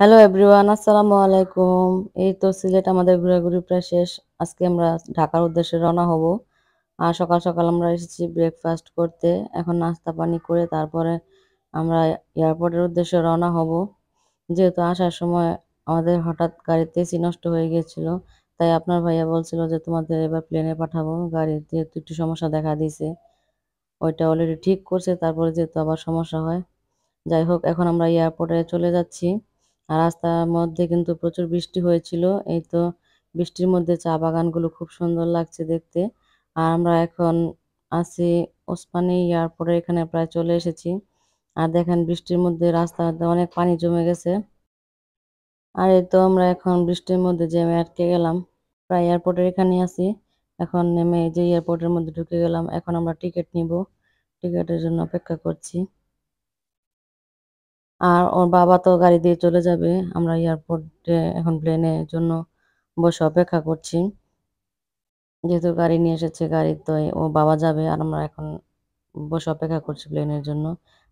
hello everyone আসসালামু আলাইকুম এই তো সিলেট আমাদের ঘোরাঘুরি প্রায় শেষ আজকে আমরা ঢাকার উদ্দেশ্যে রওনা হব আর সকাল সকাল আমরা এসেছি ব্রেকফাস্ট করতে এখন নাস্তা পানি করে তারপরে আমরা এয়ারপোর্টের উদ্দেশ্যে রওনা হব যেহেতু আসার সময় আমাদের হঠাৎ গাড়িতে তেসি নষ্ট হয়ে গিয়েছিল তাই আপনার ভাইয়া বলছিল যে তোমাদের এবার প্লেনে পাঠাবো গাড়ির যেহেতু একটু সমস্যা দেখা দিয়েছে ওইটা অলরেডি ঠিক করছে তারপরে যেহেতু আবার সমস্যা হয় যাই হোক এখন আমরা এয়ারপোর্টে চলে যাচ্ছি আর রাস্তার মধ্যে কিন্তু প্রচুর বৃষ্টি হয়েছিল এই তো বৃষ্টির মধ্যে চা বাগানগুলো খুব সুন্দর লাগছে দেখতে আর আমরা এখন আসি ওসমানি এয়ারপোর্টে এখানে প্রায় চলে এসেছি আর দেখেন বৃষ্টির মধ্যে রাস্তাতে অনেক পানি জমে গেছে আর এই তো আমরা এখন বৃষ্টির মধ্যে জেমে আটকে গেলাম প্রায় এয়ারপোর্টের এখানে আসি এখন নেমে যে এয়ারপোর্টের মধ্যে ঢুকে গেলাম এখন আমরা টিকিট নিব টিকিটের জন্য অপেক্ষা করছি আর ওর বাবা তো গাড়ি দিয়ে চলে যাবে আমরা এয়ারপোর্টে এখন প্লেনের জন্য বসে অপেক্ষা করছি যেহেতু গাড়ি নিয়ে এসেছে গাড়ি তো ও বাবা যাবে আর আমরা এখন বসে অপেক্ষা করছি প্লেনের জন্য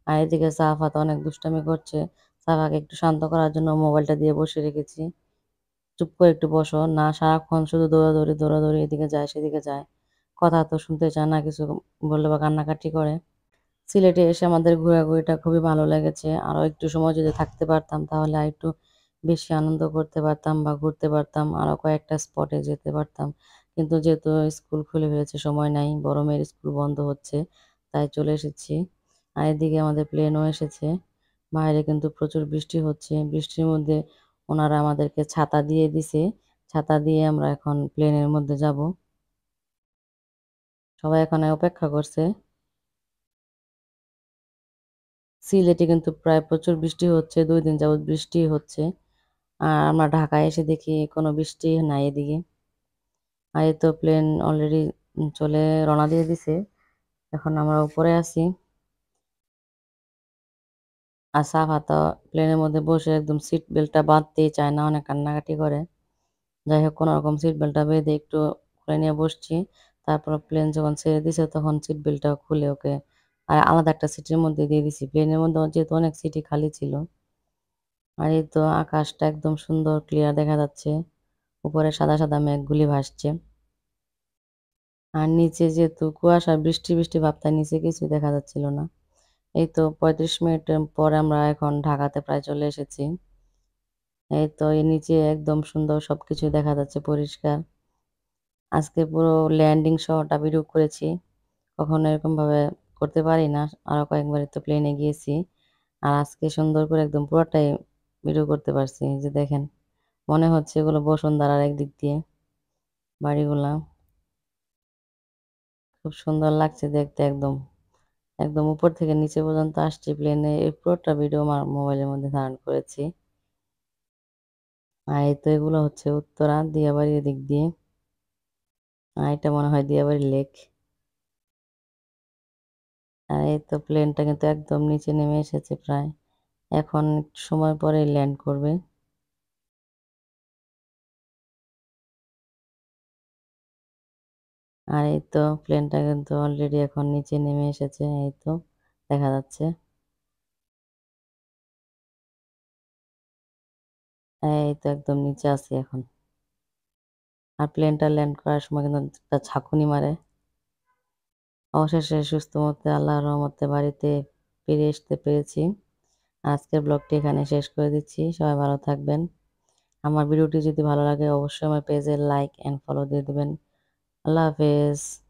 আর এদিকে সাফা তো অনেক দুষ্টামি করছে সাফাকে একটু শান্ত করার জন্য মোবাইলটা দিয়ে বসে রেখেছি চুপ করে একটু বসো না সারাক্ষণ শুধু দৌড়াদৌড়ি দৌড়াদৌড়ি এদিকে যায় সেদিকে যায় কথা তো শুনতে চায় না কিছু বললে বা কান্নাকাটি করে সিলেটে এসে আমাদের ঘোরাঘুরিটা খুবই ভালো লেগেছে আরও একটু সময় যদি থাকতে পারতাম তাহলে আর একটু বেশি আনন্দ করতে পারতাম বা ঘুরতে পারতাম আরও কয়েকটা স্পটে যেতে পারতাম কিন্তু যেহেতু স্কুল খুলে ফেলেছে সময় নাই বড় মেয়ের স্কুল বন্ধ হচ্ছে তাই চলে এসেছি আর এদিকে আমাদের প্লেনও এসেছে বাইরে কিন্তু প্রচুর বৃষ্টি হচ্ছে বৃষ্টির মধ্যে ওনারা আমাদেরকে ছাতা দিয়ে দিছে ছাতা দিয়ে আমরা এখন প্লেনের মধ্যে যাব সবাই এখন অপেক্ষা করছে সিলেটে কিন্তু প্রায় প্রচুর বৃষ্টি হচ্ছে দুই দিন যাবৎ বৃষ্টি হচ্ছে আর আমরা ঢাকায় এসে দেখি কোনো বৃষ্টি নাই এদিকে আর তো প্লেন অলরেডি চলে রওনা দিয়ে দিছে এখন আমরা উপরে আছি আর সাফাতা প্লেনের মধ্যে বসে একদম সিট বেল্টটা বাঁধতে চায় না অনেক কান্নাকাটি করে যাই হোক কোনো রকম সিট বেল্টটা বেঁধে একটু খুলে নিয়ে বসছি তারপর প্লেন যখন ছেড়ে দিছে তখন সিট বেল্টটা খুলে ওকে আর আলাদা একটা সিটির মধ্যে দিয়ে দিছি প্লেনের মধ্যে যেহেতু অনেক সিটি খালি ছিল আর এই তো আকাশটা একদম সুন্দর ক্লিয়ার দেখা যাচ্ছে উপরে সাদা সাদা মেঘগুলি ভাসছে আর নিচে যেহেতু কুয়াশা বৃষ্টি বৃষ্টি ভাবতায় নিচে কিছু দেখা যাচ্ছিল না এই তো পঁয়ত্রিশ মিনিট পরে আমরা এখন ঢাকাতে প্রায় চলে এসেছি এই তো এই নিচে একদম সুন্দর সবকিছু দেখা যাচ্ছে পরিষ্কার আজকে পুরো ল্যান্ডিং শহরটা ভিডিও করেছি কখনো এরকমভাবে করতে পারি না আরও কয়েকবার তো প্লেনে গিয়েছি আর আজকে সুন্দর করে একদম পুরোটাই ভিডিও করতে পারছি যে দেখেন মনে হচ্ছে এগুলো বসুন্ধরার একদিক দিয়ে বাড়িগুলা খুব সুন্দর লাগছে দেখতে একদম একদম উপর থেকে নিচে পর্যন্ত আসছি প্লেনে এই পুরোটা ভিডিও আমার মোবাইলের মধ্যে ধারণ করেছি আর এই তো এগুলো হচ্ছে উত্তরা দিয়াবাড়ি এদিক দিয়ে আর এটা মনে হয় দিয়াবাড়ির লেক আর এই তো প্লেনটা কিন্তু একদম নিচে নেমে এসেছে প্রায় এখন সময় পরে ল্যান্ড করবে আর এই তো প্লেনটা কিন্তু অলরেডি এখন নিচে নেমে এসেছে এই তো দেখা যাচ্ছে হ্যাঁ, এই তো একদম নিচে আছি এখন আর প্লেনটা ল্যান্ড করার সময় কিন্তু একটা মারে অবশেষে সুস্থ মতে আল্লাহ রহমতে বাড়িতে ফিরে আসতে পেরেছি আজকের ব্লগটি এখানে শেষ করে দিচ্ছি সবাই ভালো থাকবেন আমার ভিডিওটি যদি ভালো লাগে অবশ্যই আমার পেজে লাইক অ্যান্ড ফলো দিয়ে দেবেন আল্লাহ হাফেজ